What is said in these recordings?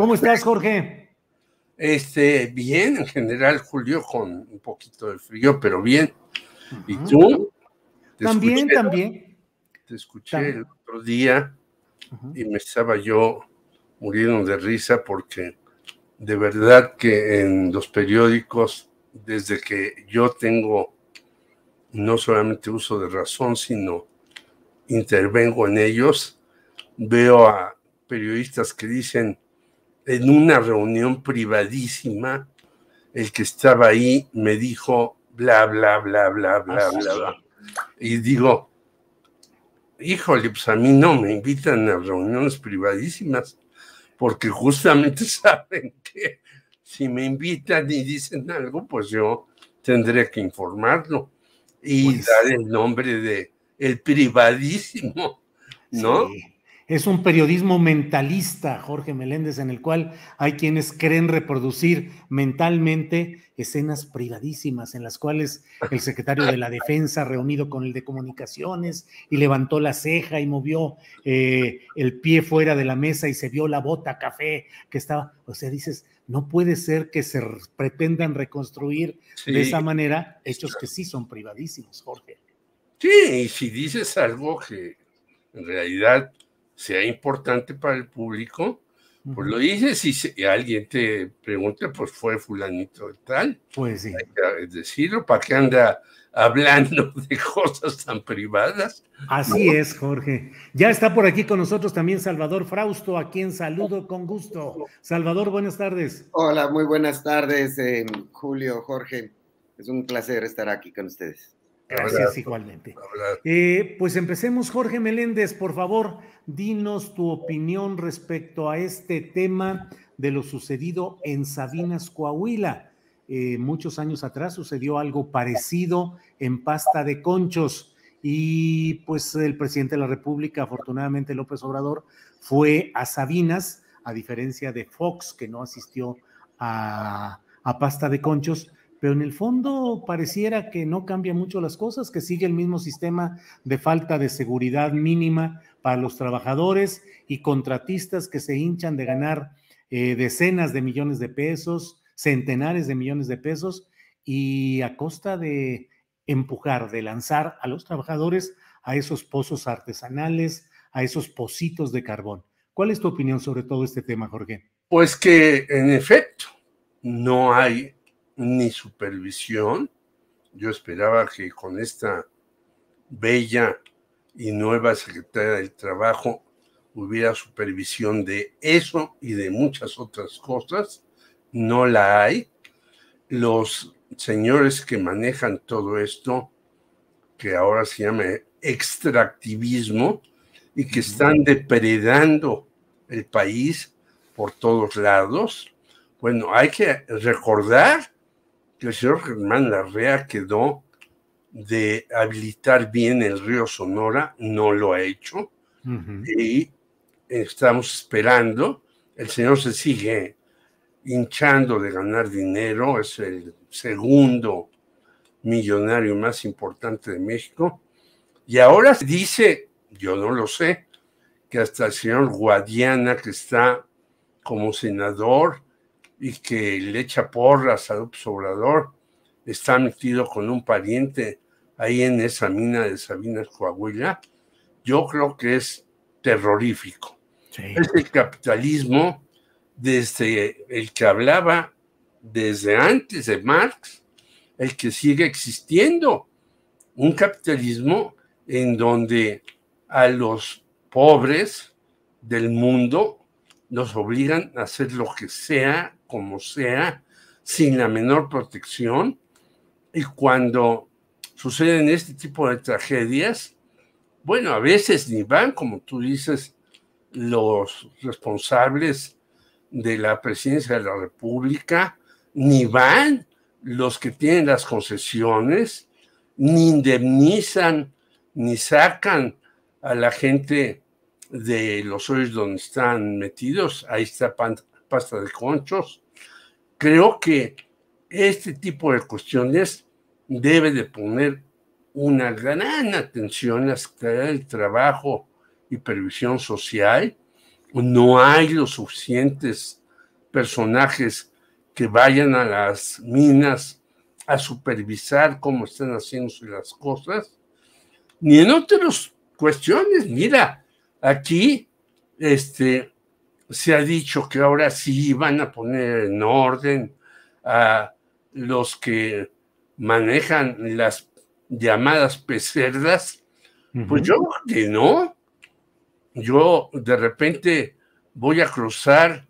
¿Cómo estás, Jorge? Este, bien, en general, Julio, con un poquito de frío, pero bien. ¿Y tú? También, también. Te escuché el otro día y me estaba yo muriendo de risa porque de verdad que en los periódicos, desde que yo tengo no solamente uso de razón, sino intervengo en ellos, veo a periodistas que dicen en una reunión privadísima, el que estaba ahí me dijo bla, bla, bla, bla, bla, ah, bla, bla. Y digo, híjole, pues a mí no me invitan a reuniones privadísimas, porque justamente saben que si me invitan y dicen algo, pues yo tendré que informarlo y pues dar el nombre de el privadísimo, ¿no? Sí. Es un periodismo mentalista, Jorge Meléndez, en el cual hay quienes creen reproducir mentalmente escenas privadísimas en las cuales el secretario de la Defensa reunido con el de Comunicaciones y levantó la ceja y movió eh, el pie fuera de la mesa y se vio la bota café que estaba. O sea, dices, no puede ser que se pretendan reconstruir de esa manera hechos que sí son privadísimos, Jorge. Sí, y si dices algo que en realidad sea importante para el público, pues lo dices si alguien te pregunta, pues fue fulanito tal. Pues sí. es eh, decirlo, ¿para qué anda hablando de cosas tan privadas? Así es, Jorge. Ya está por aquí con nosotros también Salvador Frausto, a quien saludo con gusto. Salvador, buenas tardes. Hola, muy buenas tardes, eh, Julio, Jorge. Es un placer estar aquí con ustedes. Gracias igualmente. Eh, pues empecemos, Jorge Meléndez, por favor, dinos tu opinión respecto a este tema de lo sucedido en Sabinas, Coahuila. Eh, muchos años atrás sucedió algo parecido en Pasta de Conchos y pues el presidente de la República, afortunadamente López Obrador, fue a Sabinas, a diferencia de Fox, que no asistió a, a Pasta de Conchos pero en el fondo pareciera que no cambia mucho las cosas, que sigue el mismo sistema de falta de seguridad mínima para los trabajadores y contratistas que se hinchan de ganar eh, decenas de millones de pesos, centenares de millones de pesos, y a costa de empujar, de lanzar a los trabajadores a esos pozos artesanales, a esos pocitos de carbón. ¿Cuál es tu opinión sobre todo este tema, Jorge? Pues que en efecto no hay ni supervisión. Yo esperaba que con esta bella y nueva secretaria del Trabajo hubiera supervisión de eso y de muchas otras cosas. No la hay. Los señores que manejan todo esto, que ahora se llama extractivismo, y que están depredando el país por todos lados. Bueno, hay que recordar el señor Germán Larrea quedó de habilitar bien el río Sonora, no lo ha hecho y estamos esperando. El señor se sigue hinchando de ganar dinero, es el segundo millonario más importante de México. Y ahora dice, yo no lo sé, que hasta el señor Guadiana, que está como senador, y que le echa porras a López Obrador, está metido con un pariente ahí en esa mina de Sabinas Coahuila, yo creo que es terrorífico. Es el capitalismo desde el que hablaba desde antes de Marx, el que sigue existiendo. Un capitalismo en donde a los pobres del mundo nos obligan a hacer lo que sea como sea, sin la menor protección. Y cuando suceden este tipo de tragedias, bueno, a veces ni van, como tú dices, los responsables de la presidencia de la República, ni van los que tienen las concesiones, ni indemnizan, ni sacan a la gente de los hoyos donde están metidos. Ahí está pasta de conchos. Creo que este tipo de cuestiones debe de poner una gran atención a el Trabajo y Previsión Social. No hay los suficientes personajes que vayan a las minas a supervisar cómo están haciéndose las cosas, ni en otras cuestiones. Mira, aquí este, se ha dicho que ahora sí van a poner en orden a los que manejan las llamadas pecerdas, pues yo que no. Yo de repente voy a cruzar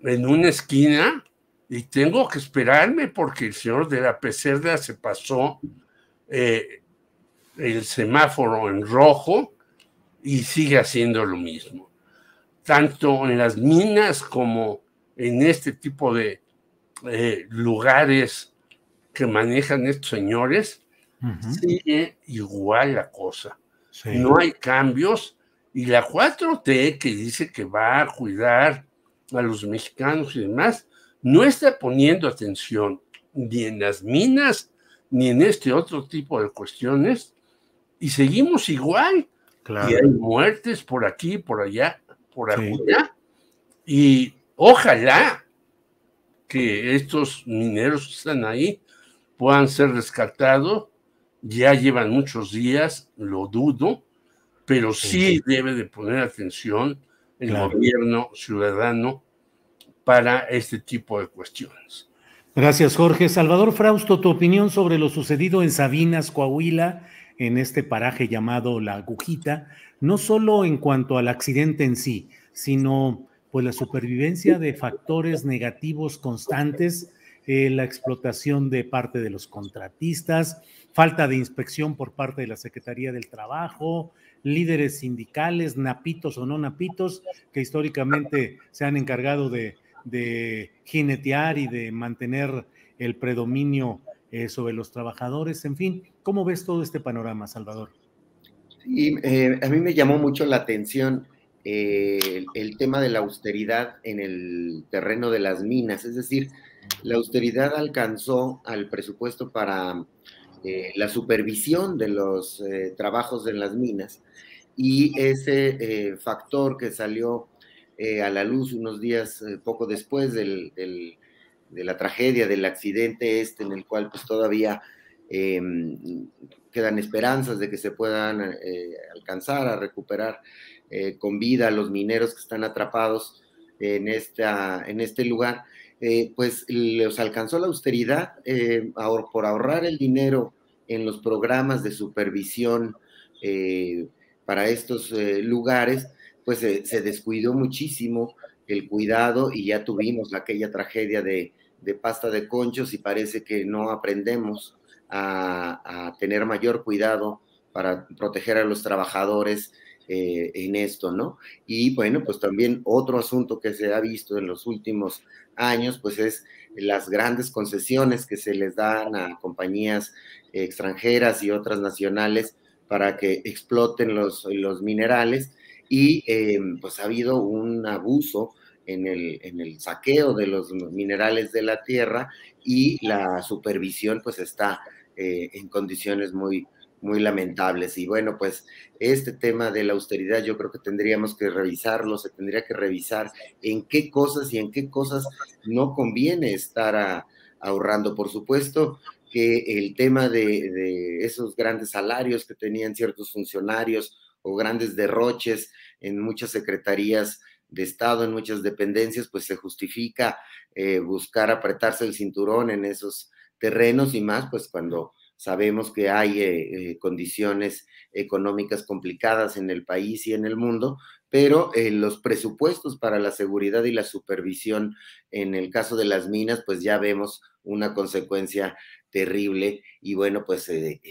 en una esquina y tengo que esperarme porque el señor de la pecerda se pasó eh, el semáforo en rojo y sigue haciendo lo mismo tanto en las minas como en este tipo de eh, lugares que manejan estos señores, sigue igual la cosa. No hay cambios y la 4T que dice que va a cuidar a los mexicanos y demás, no está poniendo atención ni en las minas ni en este otro tipo de cuestiones y seguimos igual. Y hay muertes por aquí, por allá por Y ojalá que estos mineros que están ahí puedan ser rescatados. Ya llevan muchos días, lo dudo, pero sí, debe de poner atención el gobierno ciudadano para este tipo de cuestiones. Gracias, Jorge. Salvador Frausto, tu opinión sobre lo sucedido en Sabinas, Coahuila, en este paraje llamado La Agujita, no solo en cuanto al accidente en sí, sino pues la supervivencia de factores negativos constantes, eh, la explotación de parte de los contratistas, falta de inspección por parte de la Secretaría del Trabajo, líderes sindicales, napitos o no napitos, que históricamente se han encargado de, jinetear y de mantener el predominio eh, sobre los trabajadores. En fin, ¿cómo ves todo este panorama, Salvador? Y eh, a mí me llamó mucho la atención eh, el, tema de la austeridad en el terreno de las minas, es decir, la austeridad alcanzó al presupuesto para eh, la supervisión de los trabajos en las minas y ese factor que salió a la luz unos días poco después de la tragedia, del accidente este en el cual pues todavía em, quedan esperanzas de que se puedan eh, alcanzar a recuperar eh, con vida a los mineros que están atrapados en, esta, en este lugar, eh, pues les alcanzó la austeridad por ahorrar el dinero en los programas de supervisión para estos lugares, pues se descuidó muchísimo el cuidado y ya tuvimos aquella tragedia de, de pasta de conchos y parece que no aprendemos a, tener mayor cuidado para proteger a los trabajadores eh, en esto, ¿no? Y bueno, pues también otro asunto que se ha visto en los últimos años, pues es las grandes concesiones que se les dan a compañías extranjeras y otras nacionales para que exploten los, los minerales y eh, pues ha habido un abuso en el, en el, saqueo de los minerales de la tierra y la supervisión pues está eh, en condiciones muy, muy lamentables. Y bueno, pues este tema de la austeridad yo creo que tendríamos que revisarlo, se tendría que revisar en qué cosas y en qué cosas no conviene estar ahorrando. Por supuesto que el tema de, esos grandes salarios que tenían ciertos funcionarios o grandes derroches en muchas secretarías de Estado, en muchas dependencias, pues se justifica eh, buscar apretarse el cinturón en esos terrenos y más, pues cuando sabemos que hay eh, eh, condiciones económicas complicadas en el país y en el mundo, pero eh, los presupuestos para la seguridad y la supervisión en el caso de las minas, pues ya vemos una consecuencia terrible y bueno, pues eh,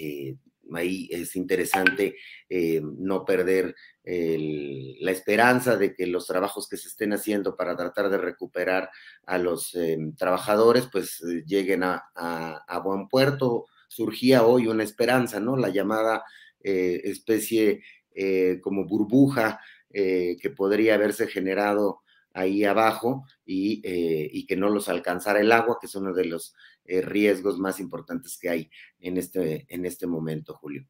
ahí es interesante eh, no perder la esperanza de que los trabajos que se estén haciendo para tratar de recuperar a los em, trabajadores pues eh, lleguen a, buen puerto. Surgía hoy una esperanza, ¿no? La llamada eh, especie como burbuja que podría haberse generado ahí abajo y que no los alcanzara el agua, que es uno de los eh, riesgos más importantes que hay en este, en este momento, Julio.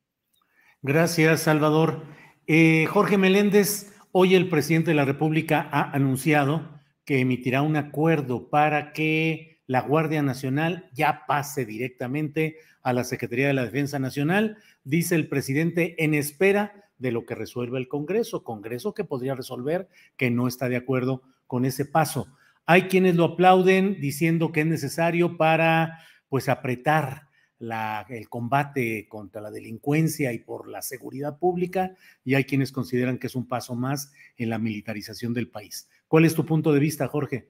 Gracias, Salvador. Eh, Jorge Meléndez, hoy el presidente de la República ha anunciado que emitirá un acuerdo para que la Guardia Nacional ya pase directamente a la Secretaría de la Defensa Nacional, dice el presidente, en espera de lo que resuelva el Congreso, Congreso que podría resolver que no está de acuerdo con ese paso. Hay quienes lo aplauden diciendo que es necesario para pues apretar el combate contra la delincuencia y por la seguridad pública y hay quienes consideran que es un paso más en la militarización del país. ¿Cuál es tu punto de vista, Jorge?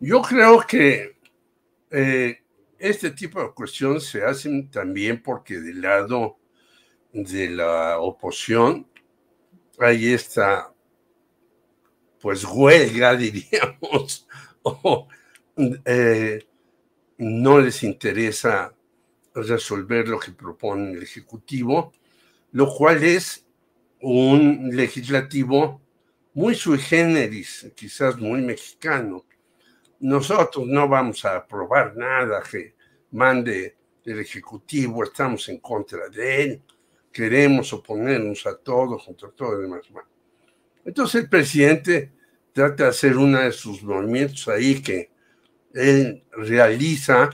Yo creo que eh, este tipo de cuestiones se hacen también porque del lado de la oposición hay esta pues huelga, diríamos, o eh, no les interesa resolver lo que propone el Ejecutivo, lo cual es un legislativo muy sui generis, quizás muy mexicano. Nosotros no vamos a aprobar nada que mande el Ejecutivo, estamos en contra de él, queremos oponernos a todo, contra todo y demás. Entonces el presidente trata de hacer uno de sus movimientos ahí que él realiza,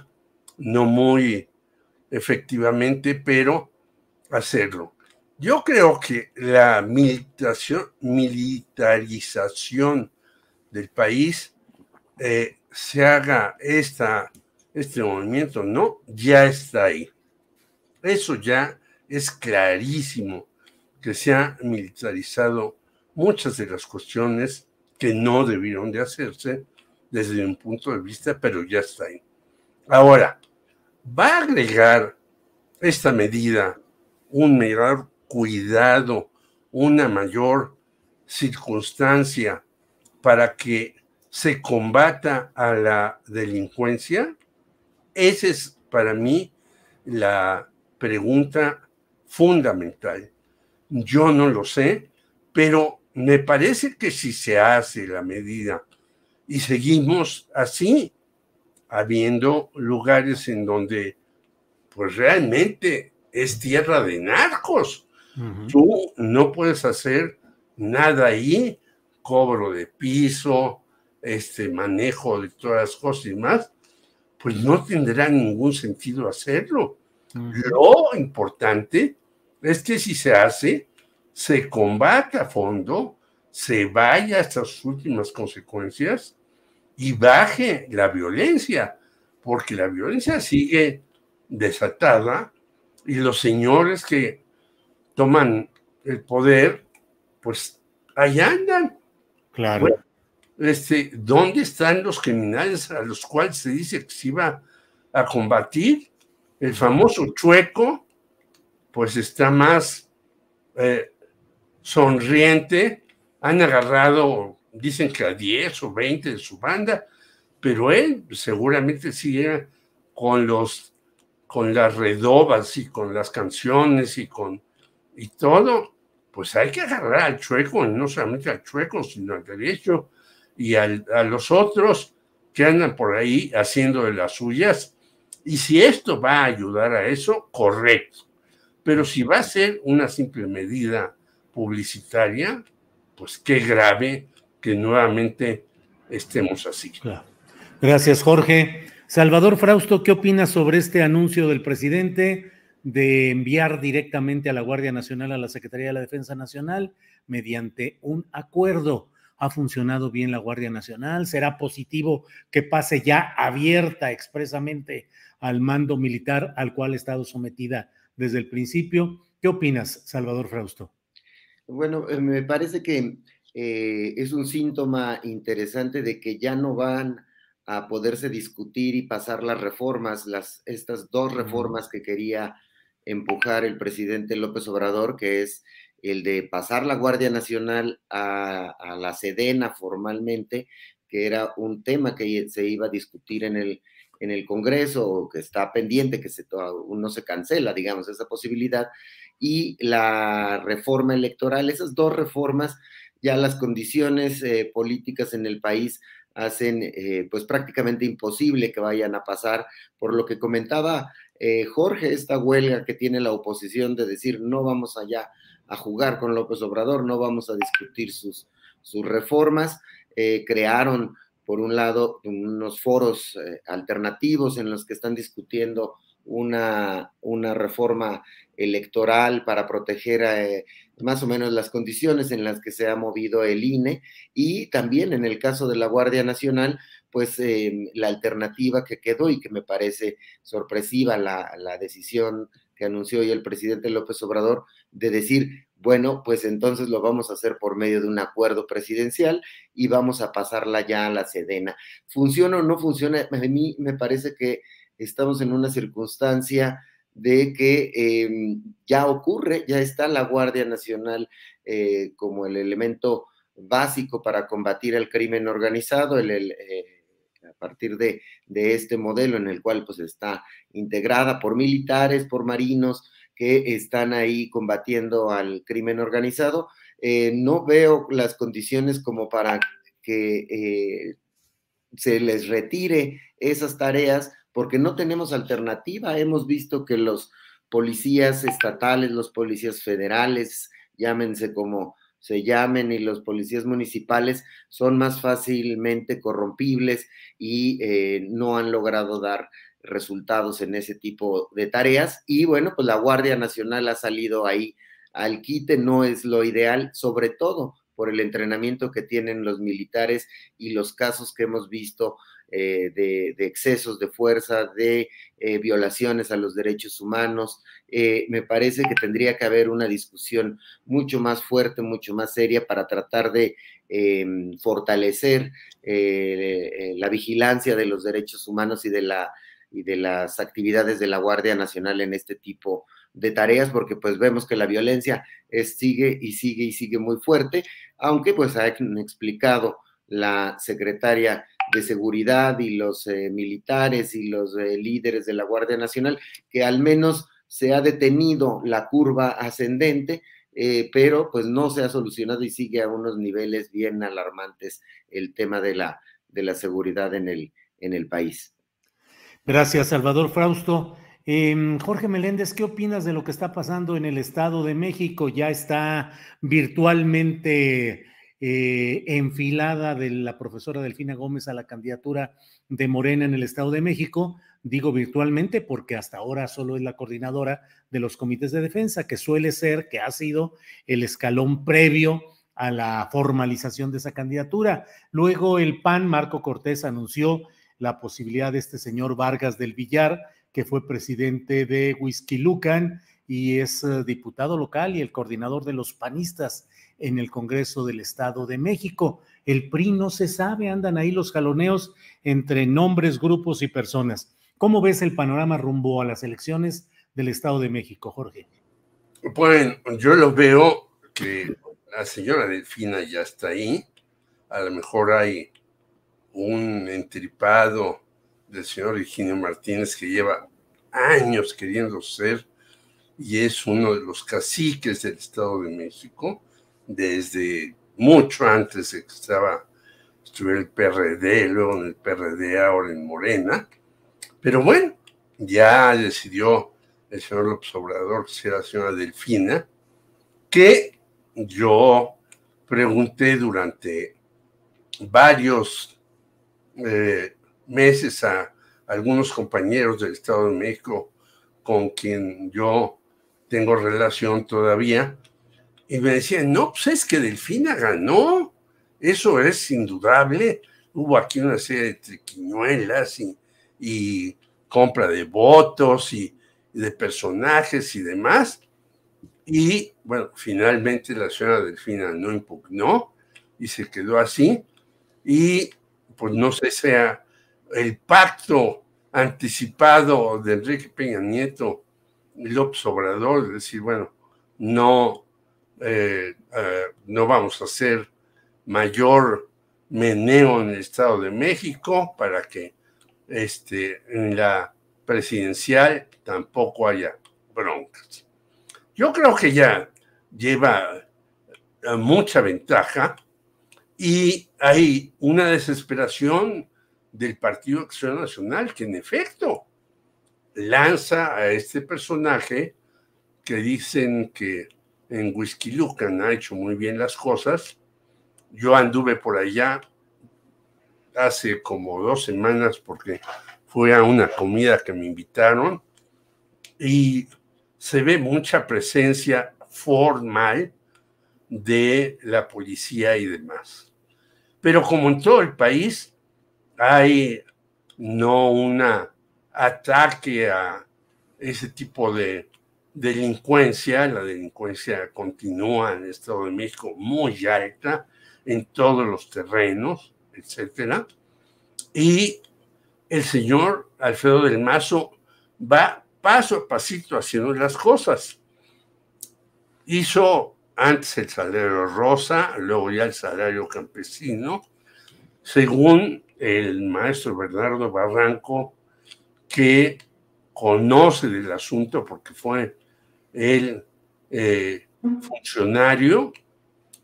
no muy efectivamente, pero hacerlo. Yo creo que la militarización del país eh, se haga esta, este movimiento, no, ya está ahí. Eso ya es clarísimo, que se ha militarizado muchas de las cuestiones que no debieron de hacerse desde un punto de vista, pero ya está ahí. Ahora, va a agregar esta medida un mayor cuidado, una mayor circunstancia para que se combata a la delincuencia? Esa es para mí la pregunta fundamental. Yo no lo sé, pero me parece que si se hace la medida y seguimos así, habiendo lugares en donde pues realmente es tierra de narcos. Tú no puedes hacer nada ahí, cobro de piso, este manejo de todas las cosas y más, pues no tendrá ningún sentido hacerlo. Lo importante es que si se hace, se combate a fondo, se vaya hasta sus últimas consecuencias y baje la violencia, porque la violencia sigue desatada y los señores que toman el poder, pues ahí andan. Claro. este, ¿Dónde están los criminales a los cuales se dice que se iba a combatir? El famoso chueco, pues está más eh, sonriente, han agarrado, dicen que a 10 o 20 de su banda, pero él seguramente sigue con los con las redobas y con las canciones y con y todo, pues hay que agarrar al chueco, no solamente al chueco, sino al derecho y al, a los otros que andan por ahí haciendo de las suyas. Y si esto va a ayudar a eso, correcto. Pero si va a ser una simple medida publicitaria, pues qué grave que nuevamente estemos así. Gracias, Jorge. Salvador Frausto, ¿qué opinas sobre este anuncio del presidente de enviar directamente a la Guardia Nacional a la Secretaría de la Defensa Nacional mediante un acuerdo? ¿Ha funcionado bien la Guardia Nacional? ¿Será positivo que pase ya abierta expresamente al mando militar al cual ha estado sometida desde el principio? ¿Qué opinas, Salvador Frausto? Bueno, eh, me parece que eh, es un síntoma interesante de que ya no van a poderse discutir y pasar las reformas, las, estas dos reformas que quería empujar el presidente López Obrador, que es el de pasar la Guardia Nacional a, la Sedena formalmente, que era un tema que se iba a discutir en el, en el Congreso, que está pendiente, que se, no se cancela, digamos, esa posibilidad, y la reforma electoral. Esas dos reformas, ya las condiciones eh, políticas en el país hacen eh, pues prácticamente imposible que vayan a pasar. Por lo que comentaba eh, Jorge, esta huelga que tiene la oposición de decir no vamos allá a jugar con López Obrador, no vamos a discutir sus, sus reformas, crearon por un lado unos foros alternativos en los que están discutiendo una, una reforma electoral para proteger eh, más o menos las condiciones en las que se ha movido el INE y también en el caso de la Guardia Nacional, pues eh, la alternativa que quedó y que me parece sorpresiva la, la decisión que anunció hoy el presidente López Obrador de decir, bueno, pues entonces lo vamos a hacer por medio de un acuerdo presidencial y vamos a pasarla ya a la Sedena. ¿Funciona o no funciona? A mí me parece que estamos en una circunstancia de que em, ya ocurre, ya está la Guardia Nacional eh, como el elemento básico para combatir el crimen organizado, eh, a partir de, este modelo en el cual pues está integrada por militares, por marinos que están ahí combatiendo al crimen organizado. Eh, no veo las condiciones como para que se les retire esas tareas porque no tenemos alternativa. Hemos visto que los policías estatales, los policías federales, llámense como se llamen, y los policías municipales son más fácilmente corrompibles y eh, no han logrado dar resultados en ese tipo de tareas. Y bueno, pues la Guardia Nacional ha salido ahí al quite, no es lo ideal, sobre todo por el entrenamiento que tienen los militares y los casos que hemos visto eh, de, excesos de fuerza, de eh, violaciones a los derechos humanos. Eh, me parece que tendría que haber una discusión mucho más fuerte, mucho más seria para tratar de em, fortalecer la vigilancia de los derechos humanos y de, y de las actividades de la Guardia Nacional en este tipo de de tareas porque pues vemos que la violencia sigue y sigue y sigue muy fuerte, aunque pues ha explicado la secretaria de seguridad y los eh, militares y los eh, líderes de la Guardia Nacional que al menos se ha detenido la curva ascendente, eh, pero pues no se ha solucionado y sigue a unos niveles bien alarmantes el tema de la, de la seguridad en el, en el país. Gracias, Salvador Frausto. Em, Jorge Meléndez, ¿qué opinas de lo que está pasando en el Estado de México? Ya está virtualmente eh, enfilada de la profesora Delfina Gómez a la candidatura de Morena en el Estado de México. Digo virtualmente porque hasta ahora solo es la coordinadora de los comités de defensa, que suele ser, que ha sido el escalón previo a la formalización de esa candidatura. Luego el PAN, Marco Cortés, anunció la posibilidad de este señor Vargas del Villar que fue presidente de Lucan y es eh, diputado local y el coordinador de los panistas en el Congreso del Estado de México. El PRI no se sabe, andan ahí los jaloneos entre nombres, grupos y personas. ¿Cómo ves el panorama rumbo a las elecciones del Estado de México, Jorge? Pues yo lo veo que la señora Delfina ya está ahí. A lo mejor hay un entripado del señor Eugenio Martínez, que lleva años queriendo ser y es uno de los caciques del Estado de México desde mucho antes de que estaba estuviera el PRD, luego en el PRD, ahora en Morena. Pero bueno, ya decidió el señor López Obrador que será la señora Delfina, que yo pregunté durante varios eh, meses a algunos compañeros del Estado de México con quien yo tengo relación todavía, y me decían, no, pues es que Delfina ganó, eso es indudable, hubo aquí una serie de triquiñuelas y, compra de votos y, de personajes y demás, y bueno, finalmente la señora Delfina no impugnó y se quedó así, y pues no sé, sea el pacto anticipado de Enrique Peña Nieto y López Obrador, es decir, bueno, no, eh, eh, no vamos a hacer mayor meneo en el Estado de México para que este, en la presidencial tampoco haya broncas. Yo creo que ya lleva eh, mucha ventaja y hay una desesperación del Partido Acción Nacional, que en efecto lanza a este personaje que dicen que en Whisky ha hecho muy bien las cosas. Yo anduve por allá hace como dos semanas porque fue a una comida que me invitaron y se ve mucha presencia formal de la policía y demás. Pero como en todo el país, hay no un ataque a ese tipo de delincuencia, la delincuencia continúa en el Estado de México muy alta en todos los terrenos, etcétera. Y el señor Alfredo del Mazo va paso a pasito haciendo las cosas. Hizo antes el salario rosa, luego ya el salario campesino, según el maestro Bernardo Barranco, que conoce del asunto porque fue el eh, funcionario,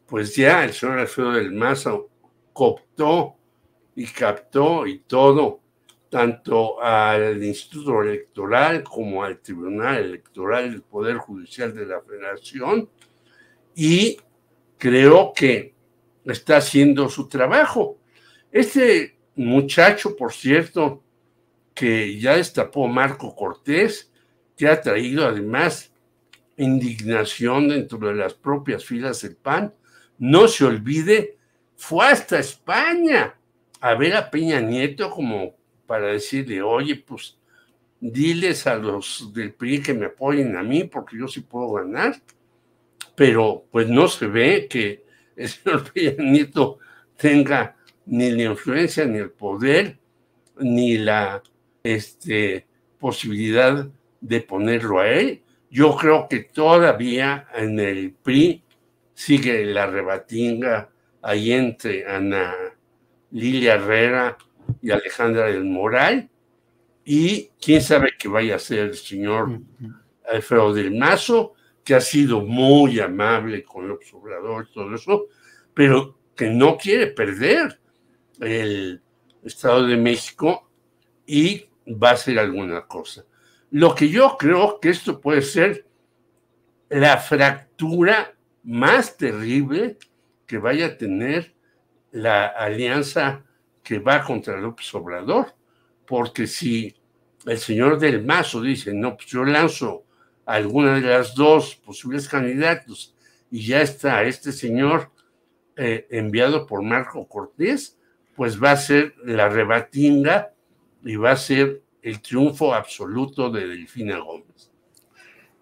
pues ya el señor Alfredo del Mazo cooptó y captó y todo, tanto al Instituto Electoral como al Tribunal Electoral del Poder Judicial de la Federación y creo que está haciendo su trabajo. Este muchacho, por cierto, que ya destapó Marco Cortés, que ha traído además indignación dentro de las propias filas del PAN. No se olvide, fue hasta España a ver a Peña Nieto como para decirle, oye, pues diles a los del PRI que me apoyen a mí porque yo sí puedo ganar. Pero pues no se ve que el señor Peña Nieto tenga ni la influencia, ni el poder, ni la este, posibilidad de ponerlo a él. Yo creo que todavía en el PRI sigue la rebatinga ahí entre Ana Lilia Herrera y Alejandra del Moral. Y quién sabe que vaya a ser el señor Alfredo del Mazo, que ha sido muy amable con el observador y todo eso, pero que no quiere perder el Estado de México y va a ser alguna cosa. Lo que yo creo que esto puede ser la fractura más terrible que vaya a tener la alianza que va contra López Obrador, porque si el señor del Mazo dice, no, pues yo lanzo alguna de las dos posibles candidatos y ya está este señor eh, enviado por Marco Cortés, pues va a ser la rebatinga y va a ser el triunfo absoluto de Delfina Gómez.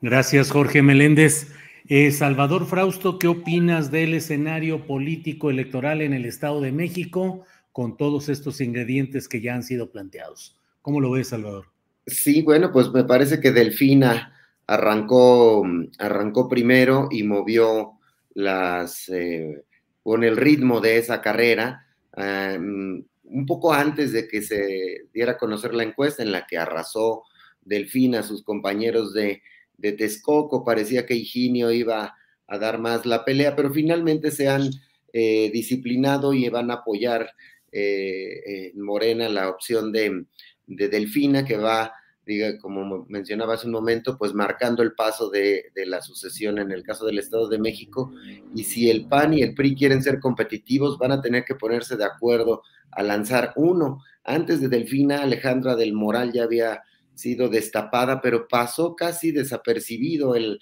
Gracias, Jorge Meléndez. Eh, Salvador Frausto, ¿qué opinas del escenario político electoral en el Estado de México con todos estos ingredientes que ya han sido planteados? ¿Cómo lo ves, Salvador? Sí, bueno, pues me parece que Delfina arrancó, arrancó primero y movió las eh, con el ritmo de esa carrera Ah, mm, un poco antes de que se diera a conocer la encuesta en la que arrasó Delfina, a sus compañeros de, de Texcoco, parecía que Higinio iba a dar más la pelea, pero finalmente se han eh, disciplinado y van a apoyar eh, Morena la opción de, de Delfina, que va diga, como mencionaba hace un momento, pues marcando el paso de, la sucesión en el caso del Estado de México. Y si el PAN y el PRI quieren ser competitivos, van a tener que ponerse de acuerdo a lanzar uno. Antes de Delfina, Alejandra del Moral ya había sido destapada, pero pasó casi desapercibido el,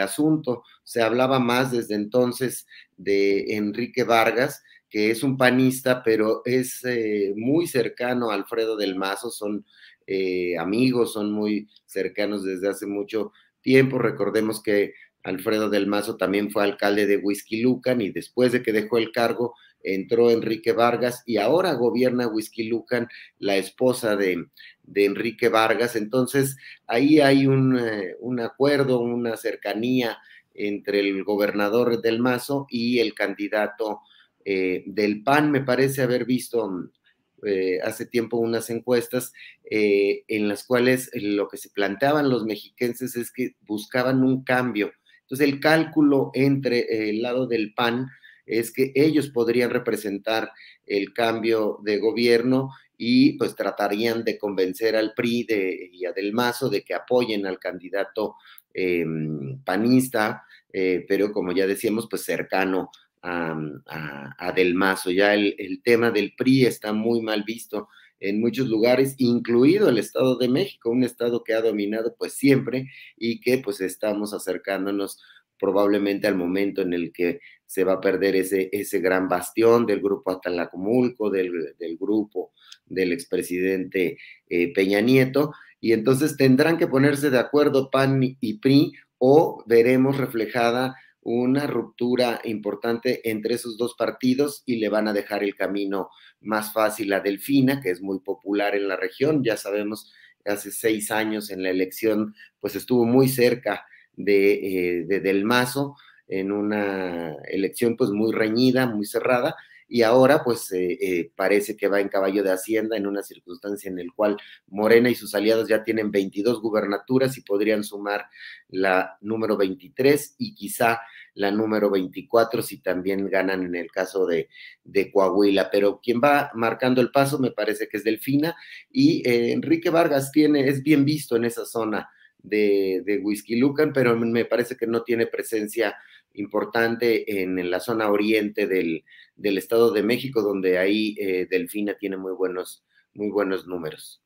asunto. Se hablaba más desde entonces de Enrique Vargas, que es un panista, pero es eh, muy cercano a Alfredo del Mazo, son eh, amigos, son muy cercanos desde hace mucho tiempo. Recordemos que Alfredo del Mazo también fue alcalde de Whisky Lucan y después de que dejó el cargo entró Enrique Vargas y ahora gobierna Whisky Lucan, la esposa de, Enrique Vargas. Entonces ahí hay eh, un, acuerdo, una cercanía entre el gobernador del Mazo y el candidato eh, del PAN. Me parece haber visto mm, eh, hace tiempo unas encuestas eh, en las cuales lo que se planteaban los mexiquenses es que buscaban un cambio. Entonces el cálculo entre el lado del PAN es que ellos podrían representar el cambio de gobierno y pues tratarían de convencer al PRI de, y a Del Mazo de que apoyen al candidato eh, panista, pero como ya decíamos, pues cercano a, Del Mazo. Ya el, tema del PRI está muy mal visto en muchos lugares, incluido el Estado de México, un Estado que ha dominado pues siempre y que pues estamos acercándonos probablemente al momento en el que se va a perder ese, ese gran bastión del grupo Atalacomulco, del, grupo del expresidente eh, Peña Nieto, y entonces tendrán que ponerse de acuerdo PAN y PRI o veremos reflejada una ruptura importante entre esos dos partidos y le van a dejar el camino más fácil a Delfina, que es muy popular en la región. Ya sabemos, hace seis años en la elección, pues estuvo muy cerca de, eh, de Del Mazo en una elección pues muy reñida, muy cerrada, y ahora pues eh, eh, parece que va en caballo de Hacienda en una circunstancia en la cual Morena y sus aliados ya tienen 22 gubernaturas y podrían sumar la número 23 y quizá la número 24 si también ganan en el caso de, de Coahuila. Pero quien va marcando el paso me parece que es Delfina y eh, Enrique Vargas tiene, es bien visto en esa zona de, de Whisky Lucan, pero me parece que no tiene presencia importante en, la zona oriente del, Estado de México, donde ahí eh, Delfina tiene muy buenos, muy buenos números.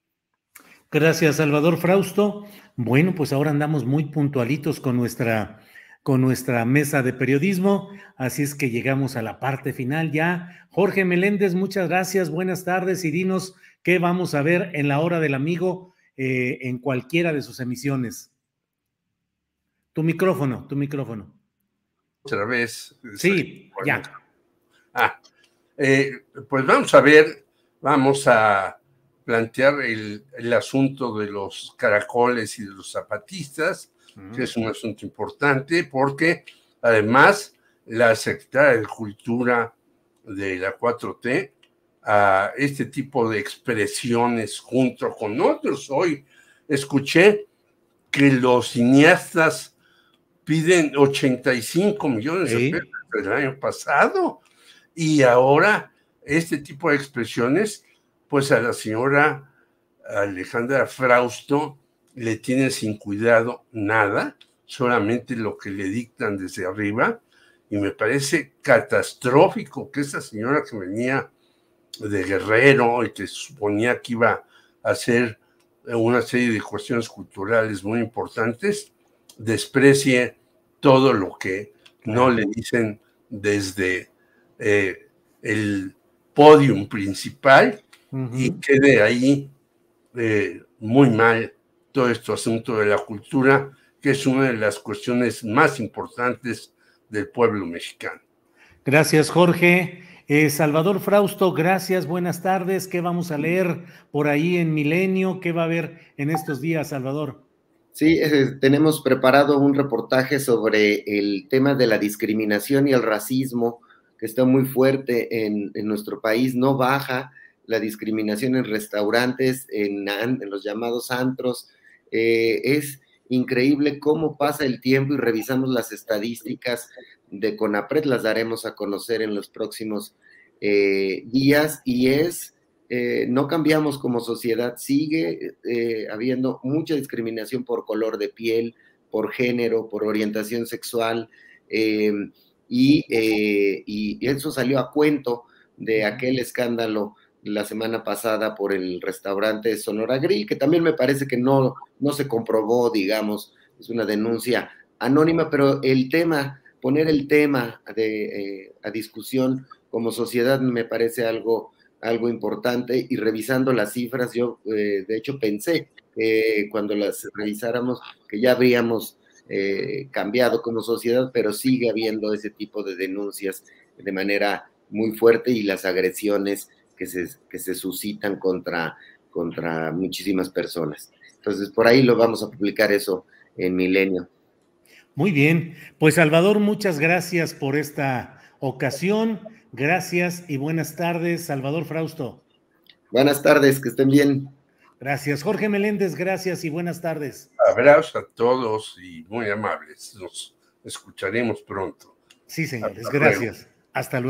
Gracias, Salvador Frausto. Bueno, pues ahora andamos muy puntualitos con nuestra, con nuestra mesa de periodismo, así es que llegamos a la parte final ya. Jorge Meléndez, muchas gracias, buenas tardes y dinos qué vamos a ver en la hora del amigo eh, en cualquiera de sus emisiones. Tu micrófono, tu micrófono otra vez. Eh, sí, ya. Ah, eh, pues vamos a ver, vamos a plantear el, asunto de los caracoles y de los zapatistas, mm. que es un asunto importante porque además la secretaria de Cultura de la 4T a este tipo de expresiones junto con otros. Hoy escuché que los cineastas piden 85 millones de pesos el año pasado y ahora este tipo de expresiones, pues a la señora Alejandra Frausto le tiene sin cuidado nada, solamente lo que le dictan desde arriba y me parece catastrófico que esta señora que venía de Guerrero y que suponía que iba a hacer una serie de cuestiones culturales muy importantes, desprecie todo lo que no le dicen desde eh, el podium principal y quede ahí eh, muy mal todo este asunto de la cultura, que es una de las cuestiones más importantes del pueblo mexicano. Gracias, Jorge. Eh, Salvador Frausto, gracias, buenas tardes. ¿Qué vamos a leer por ahí en Milenio? ¿Qué va a haber en estos días, Salvador? Sí, tenemos preparado un reportaje sobre el tema de la discriminación y el racismo, que está muy fuerte en, nuestro país, no baja la discriminación en restaurantes, en, los llamados antros. Eh, es increíble cómo pasa el tiempo y revisamos las estadísticas de CONAPRED, las daremos a conocer en los próximos eh, días y es eh, no cambiamos como sociedad, sigue eh, habiendo mucha discriminación por color de piel, por género, por orientación sexual, em, eh, y, eso salió a cuento de aquel escándalo la semana pasada por el restaurante Sonora Grill, que también me parece que no, no se comprobó, digamos, es una denuncia anónima, pero el tema, poner el tema de, a discusión como sociedad me parece algo algo importante y revisando las cifras, yo eh, de hecho pensé cuando las revisáramos que ya habríamos eh, cambiado como sociedad, pero sigue habiendo ese tipo de denuncias de manera muy fuerte y las agresiones que se, que se suscitan contra, contra muchísimas personas. Entonces, por ahí lo vamos a publicar eso en Milenio. Muy bien, pues Salvador, muchas gracias por esta ocasión Gracias y buenas tardes, Salvador Frausto. Buenas tardes, que estén bien. Gracias, Jorge Meléndez, gracias y buenas tardes. Abrazos a todos y muy amables. Nos escucharemos pronto. Sí, señores, gracias. Hasta luego.